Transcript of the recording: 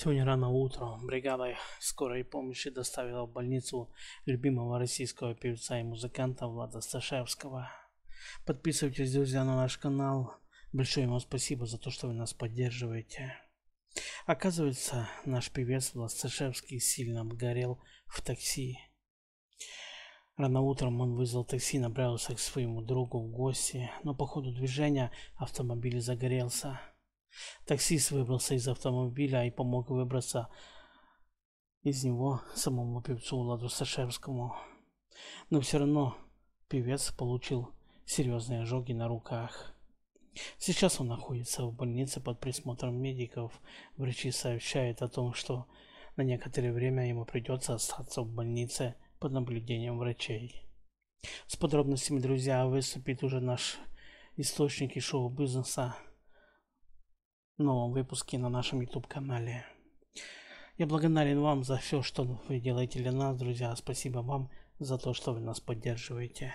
Сегодня рано утром бригада скорой помощи доставила в больницу любимого российского певца и музыканта Влада Сташевского. Подписывайтесь, друзья, на наш канал. Большое вам спасибо за то, что вы нас поддерживаете. Оказывается, наш певец Влад Сташевский сильно обгорел в такси. Рано утром он вызвал такси, направился к своему другу в гости, но по ходу движения автомобиль загорелся. Таксист выбрался из автомобиля и помог выбраться из него самому певцу Владу Сашевскому. Но все равно певец получил серьезные ожоги на руках. Сейчас он находится в больнице под присмотром медиков. Врачи сообщают о том, что на некоторое время ему придется остаться в больнице под наблюдением врачей. С подробностями, друзья, выступит уже наш источник и шоу бизнеса новом выпуске на нашем YouTube-канале. Я благодарен вам за все, что вы делаете для нас, друзья. Спасибо вам за то, что вы нас поддерживаете.